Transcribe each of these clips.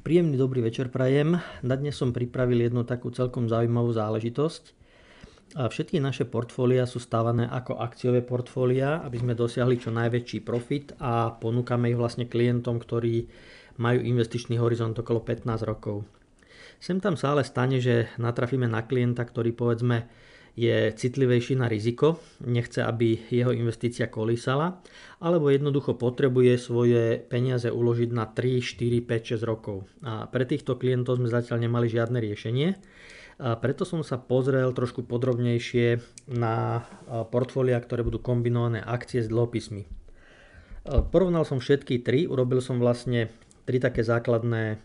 Príjemný dobrý večer prajem. Na dnes som pripravil jednu takú celkom zaujímavú záležitosť. Všetky naše portfólia sú stávané ako akciové portfólia, aby sme dosiahli čo najväčší profit a ponúkame ich vlastne klientom, ktorí majú investičný horizont okolo 15 rokov. Sem tam sa ale stane, že natrafíme na klienta, ktorý povedzme je citlivejší na riziko, nechce, aby jeho investícia kolísala, alebo jednoducho potrebuje svoje peniaze uložiť na 3, 4, 5, 6 rokov. A pre týchto klientov sme zatiaľ nemali žiadne riešenie. A preto som sa pozrel trošku podrobnejšie na portfólia, ktoré budú kombinované akcie s dlhopismi. Porovnal som všetky tri, urobil som vlastne tri také základné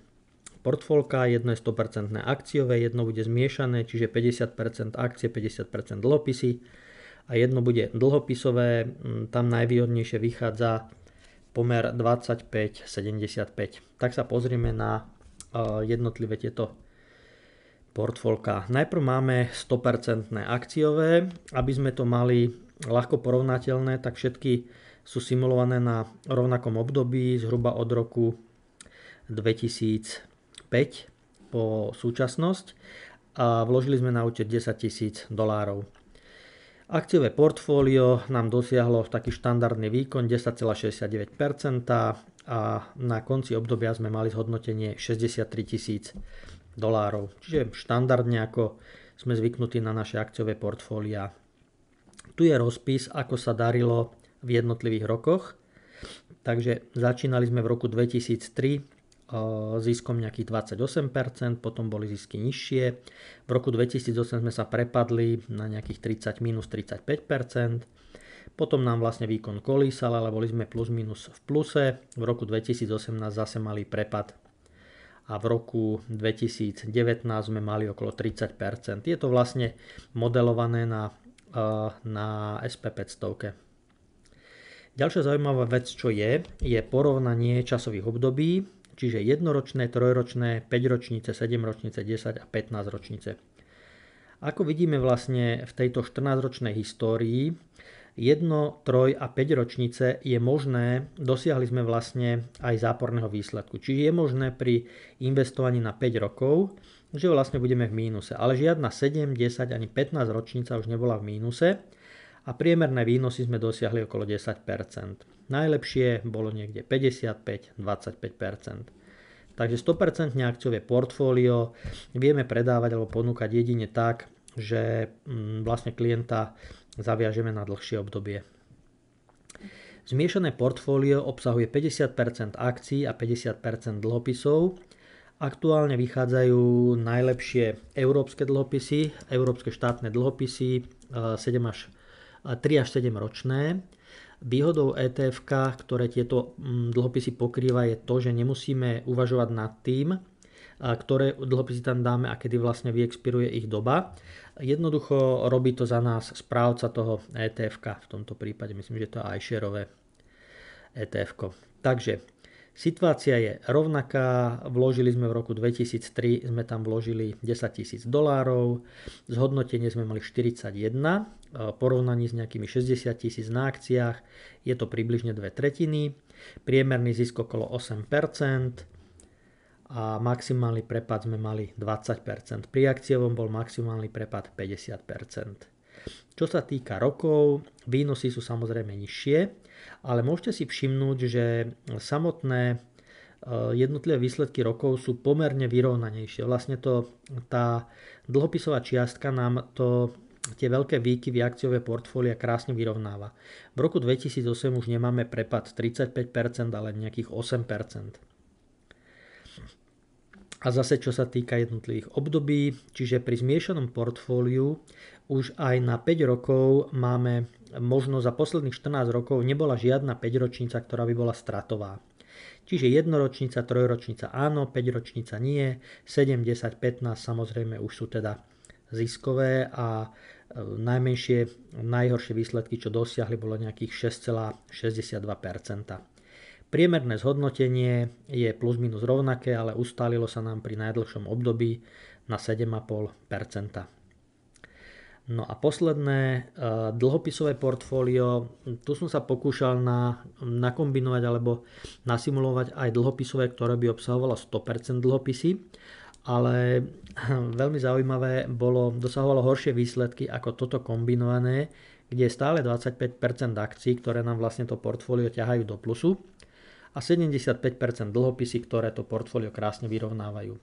portfólka, jedno je 100% akciové, jedno bude zmiešané, čiže 50% akcie, 50% dlhopisy a jedno bude dlhopisové, tam najvýhodnejšie vychádza pomer 25-75. Tak sa pozrieme na e, jednotlivé tieto portfólka. Najprv máme 100% akciové, aby sme to mali ľahko porovnateľné, tak všetky sú simulované na rovnakom období, zhruba od roku 2000 5 po súčasnosť a vložili sme na účet 10 tisíc dolárov. Akciové portfólio nám dosiahlo taký štandardný výkon 10,69% a na konci obdobia sme mali zhodnotenie 63 tisíc dolárov. Čiže štandardne ako sme zvyknutí na naše akciové portfólia. Tu je rozpis, ako sa darilo v jednotlivých rokoch. Takže začínali sme v roku 2003 ziskom nejakých 28%, potom boli zisky nižšie. V roku 2008 sme sa prepadli na nejakých 30 minus 35%. Potom nám vlastne výkon kolísal, ale boli sme plus minus v pluse. V roku 2018 zase mali prepad a v roku 2019 sme mali okolo 30%. Je to vlastne modelované na, na SP500. Ďalšia zaujímavá vec, čo je, je porovnanie časových období čiže jednoročné, trojročné, 5 ročnice, 7 ročnice, 10 a 15 ročnice. Ako vidíme vlastne v tejto 14-ročnej histórii, jedno, troj a 5 ročnice je možné, dosiahli sme vlastne aj záporného výsledku. Čiže je možné pri investovaní na 5 rokov, že vlastne budeme v mínuse. Ale žiadna 7, 10 ani 15 ročnica už nebola v mínuse a priemerné výnosy sme dosiahli okolo 10 Najlepšie bolo niekde 55-25 Takže 100% akciové portfólio vieme predávať alebo ponúkať jedine tak, že mm, vlastne klienta zaviažeme na dlhšie obdobie. Zmiešané portfólio obsahuje 50% akcií a 50% dlhopisov. Aktuálne vychádzajú najlepšie európske dlhopisy, európske štátne dlhopisy 7 eh, až 3 až 7 ročné. Výhodou etf ktoré tieto mm, dlhopisy pokrýva, je to, že nemusíme uvažovať nad tým, ktoré dlhopisy tam dáme a kedy vlastne vyexpiruje ich doba. Jednoducho robí to za nás správca toho etf v tomto prípade myslím, že to je iShareové etf -ko. Takže Situácia je rovnaká, vložili sme v roku 2003, sme tam vložili 10 tisíc dolárov, zhodnotenie sme mali 41, porovnaní s nejakými 60 tisíc na akciách je to približne dve tretiny, priemerný zisk okolo 8%, a maximálny prepad sme mali 20%. Pri akciovom bol maximálny prepad 50%. Čo sa týka rokov, výnosy sú samozrejme nižšie, ale môžete si všimnúť, že e, samotné e, jednotlivé výsledky rokov sú pomerne vyrovnanejšie. Vlastne to, tá dlhopisová čiastka nám to, tie veľké výkyvy akciové portfólia krásne vyrovnáva. V roku 2008 už nemáme prepad 35%, ale nejakých 8% a zase čo sa týka jednotlivých období, čiže pri zmiešanom portfóliu už aj na 5 rokov máme možno za posledných 14 rokov nebola žiadna 5 ročnica, ktorá by bola stratová. Čiže jednoročnica, trojročnica áno, 5 ročnica nie, 7, 10, 15 samozrejme už sú teda ziskové a e, najmenšie, najhoršie výsledky, čo dosiahli, bolo nejakých 6,62%. Priemerné zhodnotenie je plus minus rovnaké, ale ustálilo sa nám pri najdlhšom období na 7,5 No a posledné, e, dlhopisové portfólio, tu som sa pokúšal na, nakombinovať alebo nasimulovať aj dlhopisové, ktoré by obsahovalo 100% dlhopisy, ale veľmi zaujímavé bolo, dosahovalo horšie výsledky ako toto kombinované, kde je stále 25% akcií, ktoré nám vlastne to portfólio ťahajú do plusu, a 75 dlhopisy, ktoré to portfólio krásne vyrovnávajú.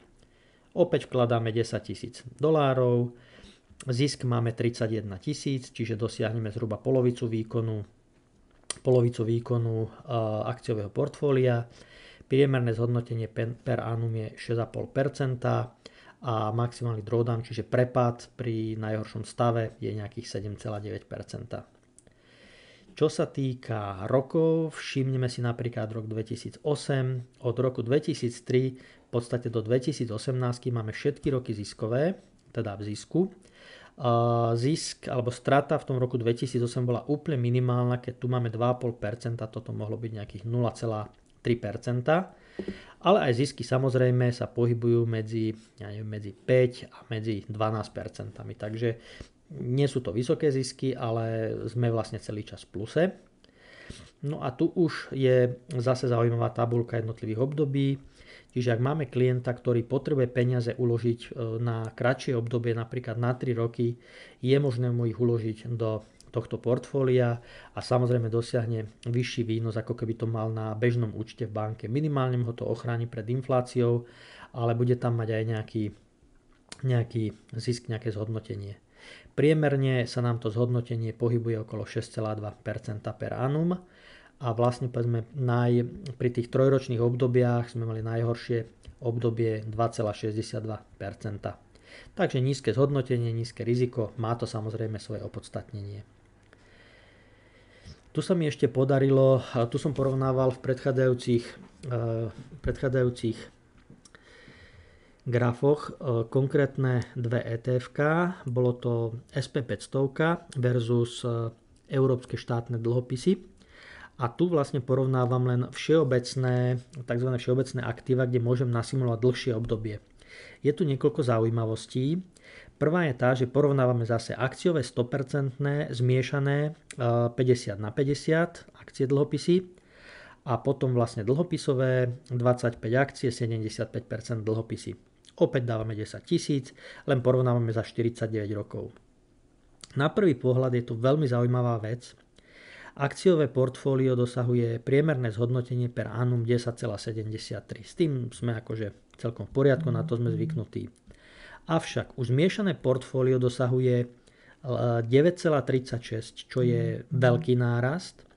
Opäť vkladáme 10 tisíc dolárov, zisk máme 31 tisíc, čiže dosiahneme zhruba polovicu výkonu, polovicu výkonu akciového portfólia. Priemerné zhodnotenie per annum je 6,5% a maximálny drawdown, čiže prepad pri najhoršom stave je nejakých 7,9%. Čo sa týka rokov, všimneme si napríklad rok 2008. Od roku 2003 v podstate do 2018 máme všetky roky ziskové, teda v zisku. Zisk alebo strata v tom roku 2008 bola úplne minimálna, keď tu máme 2,5%, toto mohlo byť nejakých 0,3%. Ale aj zisky samozrejme sa pohybujú medzi, ja neviem, medzi 5 a medzi 12%. Takže nie sú to vysoké zisky, ale sme vlastne celý čas v pluse. No a tu už je zase zaujímavá tabulka jednotlivých období. Čiže ak máme klienta, ktorý potrebuje peniaze uložiť e, na kratšie obdobie, napríklad na 3 roky, je možné mu ich uložiť do tohto portfólia a samozrejme dosiahne vyšší výnos, ako keby to mal na bežnom účte v banke. Minimálne ho to ochráni pred infláciou, ale bude tam mať aj nejaký, nejaký zisk, nejaké zhodnotenie. Priemerne sa nám to zhodnotenie pohybuje okolo 6,2% per annum a vlastne povedzme naj, pri tých trojročných obdobiach sme mali najhoršie obdobie 2,62%. Takže nízke zhodnotenie, nízke riziko, má to samozrejme svoje opodstatnenie. Tu sa mi ešte podarilo, tu som porovnával v predchádzajúcich, eh, predchádzajúcich grafoch e, konkrétne dve etf Bolo to SP500 versus e, európske štátne dlhopisy. A tu vlastne porovnávam len všeobecné, tzv. všeobecné aktíva, kde môžem nasimulovať dlhšie obdobie. Je tu niekoľko zaujímavostí. Prvá je tá, že porovnávame zase akciové 100% zmiešané 50 e, na 50 akcie dlhopisy a potom vlastne dlhopisové 25 akcie 75% dlhopisy. Opäť dávame 10 tisíc, len porovnávame za 49 rokov. Na prvý pohľad je tu veľmi zaujímavá vec. Akciové portfólio dosahuje priemerné zhodnotenie per annum 10,73. S tým sme akože celkom v poriadku, na to sme mhm. zvyknutí. Avšak už zmiešané portfólio dosahuje 9,36, eh, čo je mhm. veľký nárast –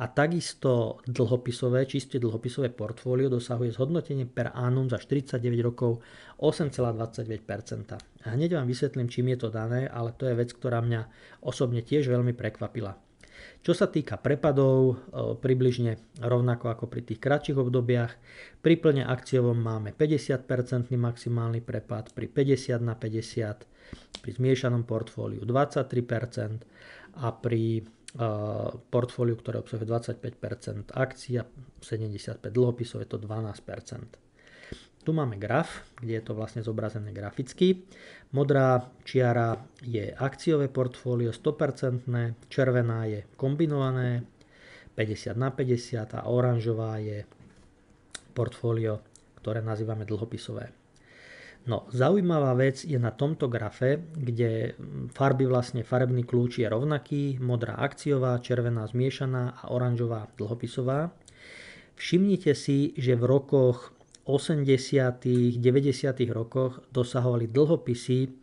a takisto dlhopisové, čiste dlhopisové portfólio dosahuje zhodnotenie per annum za 49 rokov 8,29%. A hneď vám vysvetlím, čím je to dané, ale to je vec, ktorá mňa osobne tiež veľmi prekvapila. Čo sa týka prepadov, e, približne rovnako ako pri tých kratších obdobiach, pri plne akciovom máme 50% maximálny prepad, pri 50 na 50, pri zmiešanom portfóliu 23% a pri portfóliu, ktoré obsahuje 25% akcií a 75 dlhopisov, je to 12%. Tu máme graf, kde je to vlastne zobrazené graficky. Modrá čiara je akciové portfólio 100%, červená je kombinované 50 na 50 a oranžová je portfólio, ktoré nazývame dlhopisové. No, zaujímavá vec je na tomto grafe, kde mm, farby vlastne, farebný kľúč je rovnaký, modrá akciová, červená zmiešaná a oranžová dlhopisová. Všimnite si, že v rokoch 80. 90. rokoch dosahovali dlhopisy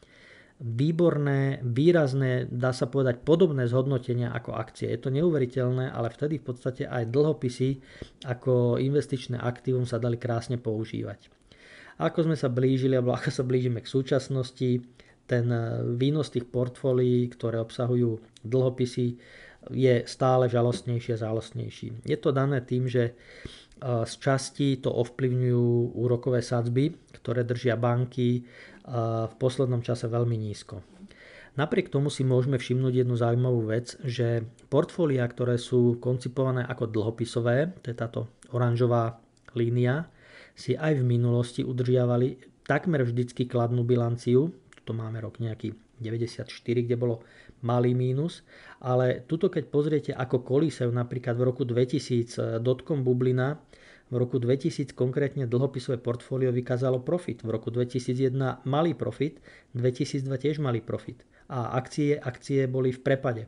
výborné, výrazné, dá sa povedať, podobné zhodnotenia ako akcie. Je to neuveriteľné, ale vtedy v podstate aj dlhopisy ako investičné aktívum sa dali krásne používať ako sme sa blížili, alebo ako sa blížime k súčasnosti, ten eh, výnos tých portfólií, ktoré obsahujú dlhopisy, je stále žalostnejší a žalostnejší. Je to dané tým, že eh, z časti to ovplyvňujú úrokové sadzby, ktoré držia banky eh, v poslednom čase veľmi nízko. Napriek tomu si môžeme všimnúť jednu zaujímavú vec, že portfólia, ktoré sú koncipované ako dlhopisové, to je táto oranžová línia, si aj v minulosti udržiavali takmer vždycky kladnú bilanciu. Tu máme rok nejaký 94, kde bolo malý mínus, ale tuto keď pozriete ako kolísev napríklad v roku 2000 eh, dotkom bublina, v roku 2000 konkrétne dlhopisové portfólio vykázalo profit, v roku 2001 malý profit, 2002 tiež malý profit a akcie, akcie boli v prepade.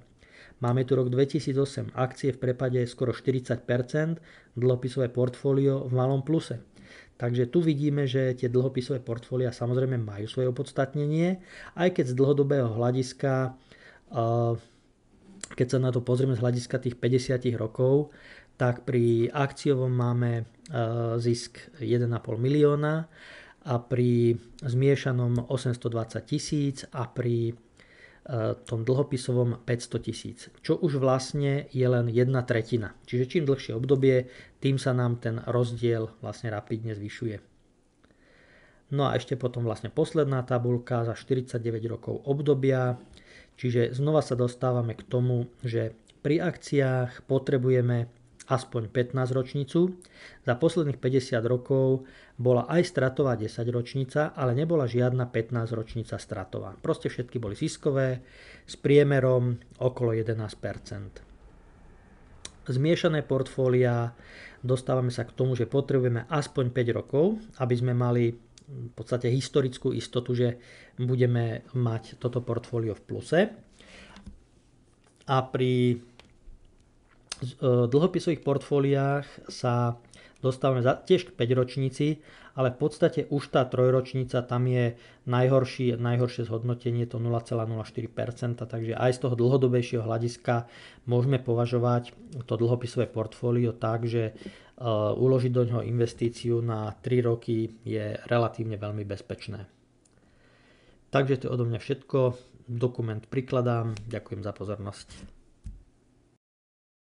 Máme tu rok 2008, akcie v prepade skoro 40%, dlhopisové portfólio v malom pluse. Takže tu vidíme, že tie dlhopisové portfólia samozrejme majú svoje opodstatnenie, aj keď z dlhodobého hľadiska, keď sa na to pozrieme z hľadiska tých 50 rokov, tak pri akciovom máme zisk 1,5 milióna a pri zmiešanom 820 tisíc a pri tom dlhopisovom 500 tisíc, čo už vlastne je len jedna tretina. Čiže čím dlhšie obdobie, tým sa nám ten rozdiel vlastne rapidne zvyšuje. No a ešte potom vlastne posledná tabulka za 49 rokov obdobia, čiže znova sa dostávame k tomu, že pri akciách potrebujeme aspoň 15 ročnicu. Za posledných 50 rokov bola aj stratová 10 ročnica, ale nebola žiadna 15 ročnica stratová. Proste všetky boli ziskové s priemerom okolo 11 zmiešané portfólia dostávame sa k tomu, že potrebujeme aspoň 5 rokov, aby sme mali v podstate historickú istotu, že budeme mať toto portfólio v pluse. A pri E, dlhopisových portfóliách sa dostávame za, tiež k 5 ročníci. ale v podstate už tá trojročnica tam je najhorší, najhoršie zhodnotenie to 0,04%, takže aj z toho dlhodobejšieho hľadiska môžeme považovať to dlhopisové portfólio tak, že uh, uložiť do ňoho investíciu na 3 roky je relatívne veľmi bezpečné. Takže to je odo mňa všetko. Dokument prikladám. Ďakujem za pozornosť.